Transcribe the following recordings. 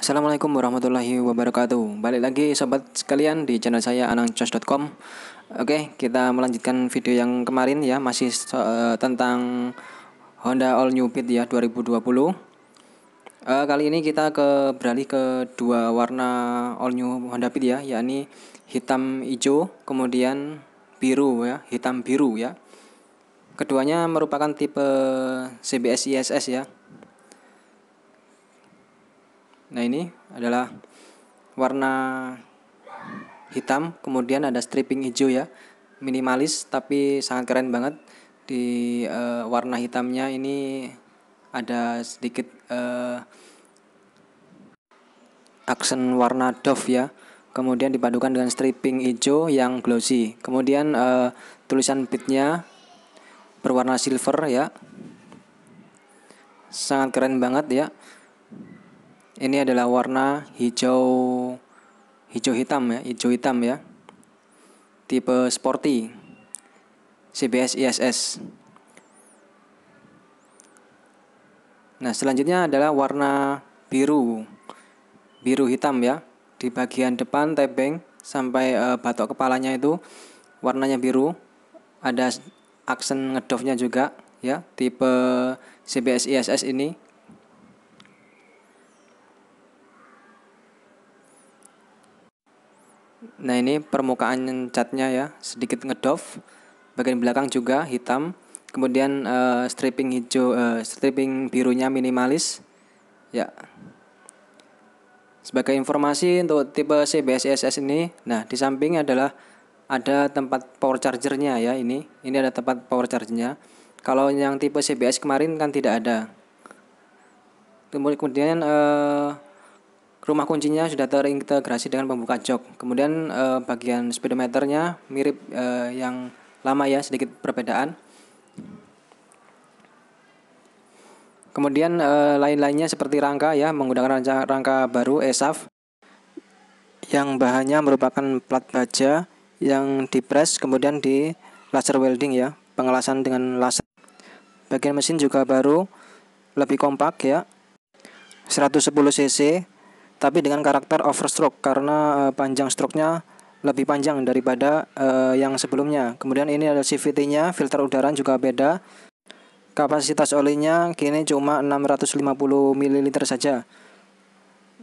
Assalamualaikum warahmatullahi wabarakatuh Balik lagi sobat sekalian di channel saya anangcos.com Oke kita melanjutkan video yang kemarin ya Masih uh, tentang Honda All New Beat ya 2020 uh, eh, Kali ini kita ke beralih ke dua warna All New Honda Beat ya yakni hitam hijau kemudian biru ya Hitam biru ya Keduanya merupakan tipe CBS ISS ya Nah ini adalah warna hitam, kemudian ada stripping hijau ya, minimalis tapi sangat keren banget. Di uh, warna hitamnya ini ada sedikit uh, aksen warna doff ya. Kemudian dipadukan dengan stripping hijau yang glossy. Kemudian uh, tulisan bitnya berwarna silver ya. Sangat keren banget ya. Ini adalah warna hijau hijau hitam ya, hijau hitam ya. Tipe sporty. CBS ISS. Nah, selanjutnya adalah warna biru. Biru hitam ya. Di bagian depan tebing sampai e, batok kepalanya itu warnanya biru. Ada aksen ngedofnya juga ya, tipe CBS ISS ini Nah ini permukaan catnya ya sedikit ngedof bagian belakang juga hitam, kemudian uh, stripping hijau, uh, stripping birunya minimalis, ya. Sebagai informasi untuk tipe CBS SS ini, nah di samping adalah ada tempat power chargernya ya ini, ini ada tempat power chargernya. Kalau yang tipe CBS kemarin kan tidak ada. Kemudian uh, Rumah kuncinya sudah terintegrasi dengan pembuka jok. Kemudian eh, bagian speedometernya mirip eh, yang lama ya, sedikit perbedaan. Kemudian eh, lain-lainnya seperti rangka ya, menggunakan rangka, rangka baru ESAF yang bahannya merupakan plat baja yang dipres kemudian di laser welding ya, pengelasan dengan laser. Bagian mesin juga baru, lebih kompak ya. 110 cc tapi dengan karakter overstroke karena uh, panjang stroke-nya lebih panjang daripada uh, yang sebelumnya. Kemudian ini ada CVT-nya, filter udara juga beda. Kapasitas olinya kini cuma 650 ml saja.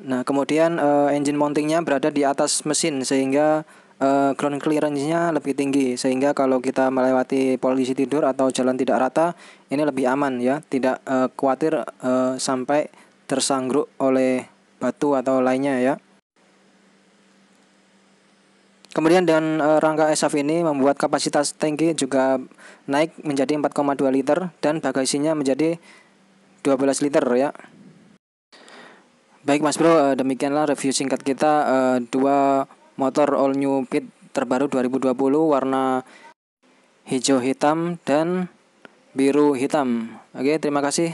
Nah, kemudian uh, engine mounting-nya berada di atas mesin sehingga uh, ground clearance-nya lebih tinggi sehingga kalau kita melewati polisi tidur atau jalan tidak rata ini lebih aman ya, tidak uh, khawatir uh, sampai tersanggruk oleh batu atau lainnya ya. Kemudian dengan eh, rangka SF ini membuat kapasitas tangki juga naik menjadi 4,2 liter dan bagasinya menjadi 12 liter ya. Baik Mas Bro, eh, demikianlah review singkat kita eh, dua motor all new pit terbaru 2020 warna hijau hitam dan biru hitam. Oke, terima kasih.